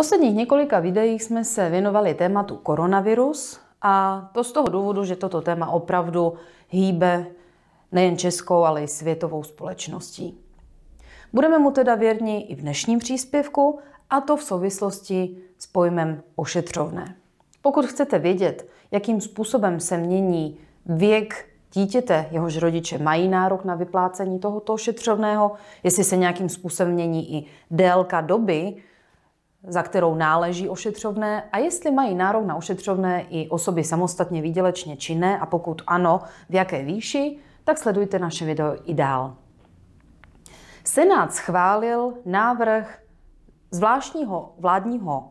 posledních několika videích jsme se věnovali tématu koronavirus a to z toho důvodu, že toto téma opravdu hýbe nejen českou, ale i světovou společností. Budeme mu teda věrni i v dnešním příspěvku, a to v souvislosti s pojmem ošetřovné. Pokud chcete vědět, jakým způsobem se mění věk dítěte, jehož rodiče mají nárok na vyplácení tohoto ošetřovného, jestli se nějakým způsobem mění i délka doby, za kterou náleží ošetřovné a jestli mají nárok na ošetřovné i osoby samostatně výdělečně činné a pokud ano, v jaké výši, tak sledujte naše video i dál. Senát schválil návrh zvláštního vládního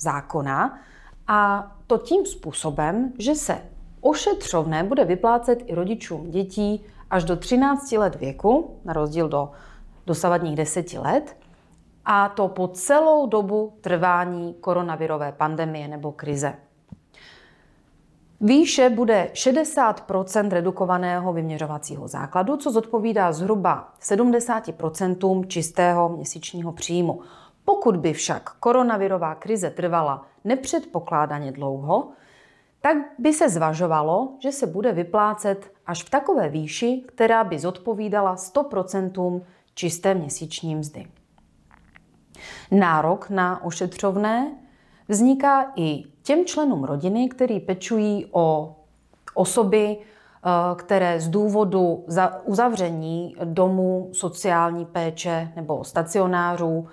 zákona a to tím způsobem, že se ošetřovné bude vyplácet i rodičům dětí až do 13 let věku, na rozdíl do dosavadních 10 let, a to po celou dobu trvání koronavirové pandemie nebo krize. Výše bude 60 redukovaného vyměřovacího základu, co zodpovídá zhruba 70 čistého měsíčního příjmu. Pokud by však koronavirová krize trvala nepředpokládaně dlouho, tak by se zvažovalo, že se bude vyplácet až v takové výši, která by zodpovídala 100 čisté měsíční mzdy. Nárok na ošetřovné vzniká i těm členům rodiny, který pečují o osoby, eh, které z důvodu za uzavření domu sociální péče nebo stacionářů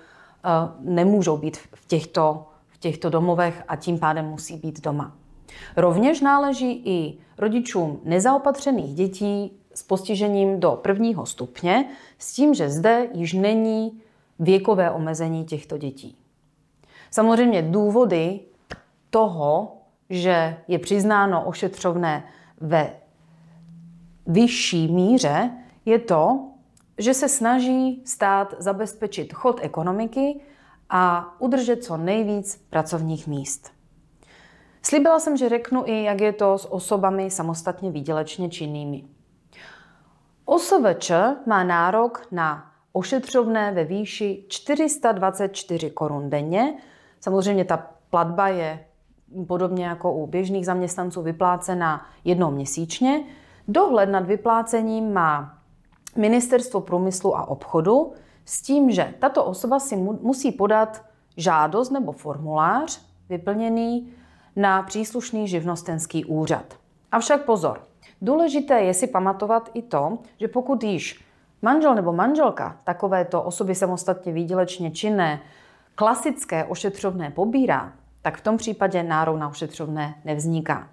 eh, nemůžou být v těchto, v těchto domovech a tím pádem musí být doma. Rovněž náleží i rodičům nezaopatřených dětí s postižením do prvního stupně, s tím, že zde již není věkové omezení těchto dětí. Samozřejmě důvody toho, že je přiznáno ošetřovné ve vyšší míře, je to, že se snaží stát zabezpečit chod ekonomiky a udržet co nejvíc pracovních míst. Slíbila jsem, že řeknu i, jak je to s osobami samostatně výdělečně činnými. OSVČ má nárok na ošetřovné ve výši 424 korun denně. Samozřejmě ta platba je podobně jako u běžných zaměstnanců vyplácena jednou měsíčně. Dohled nad vyplácením má Ministerstvo průmyslu a obchodu s tím, že tato osoba si mu, musí podat žádost nebo formulář vyplněný na příslušný živnostenský úřad. Avšak pozor, důležité je si pamatovat i to, že pokud již Manžel nebo manželka takovéto osoby samostatně výdělečně činné klasické ošetřovné pobírá, tak v tom případě nárok na ošetřovné nevzniká.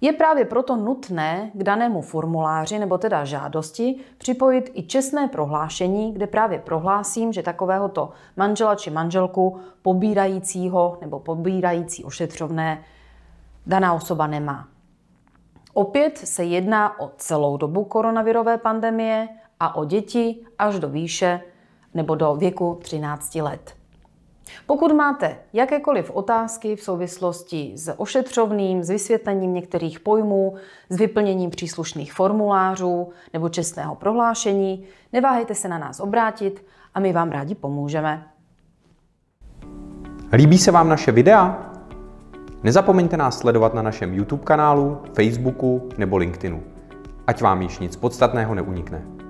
Je právě proto nutné k danému formuláři nebo teda žádosti připojit i čestné prohlášení, kde právě prohlásím, že takovéhoto manžela či manželku pobírajícího nebo pobírající ošetřovné daná osoba nemá. Opět se jedná o celou dobu koronavirové pandemie a o děti až do výše nebo do věku 13 let. Pokud máte jakékoliv otázky v souvislosti s ošetřovným, s vysvětlením některých pojmů, s vyplněním příslušných formulářů nebo čestného prohlášení, neváhejte se na nás obrátit a my vám rádi pomůžeme. Líbí se vám naše videa? Nezapomeňte nás sledovat na našem YouTube kanálu, Facebooku nebo LinkedInu. Ať vám již nic podstatného neunikne.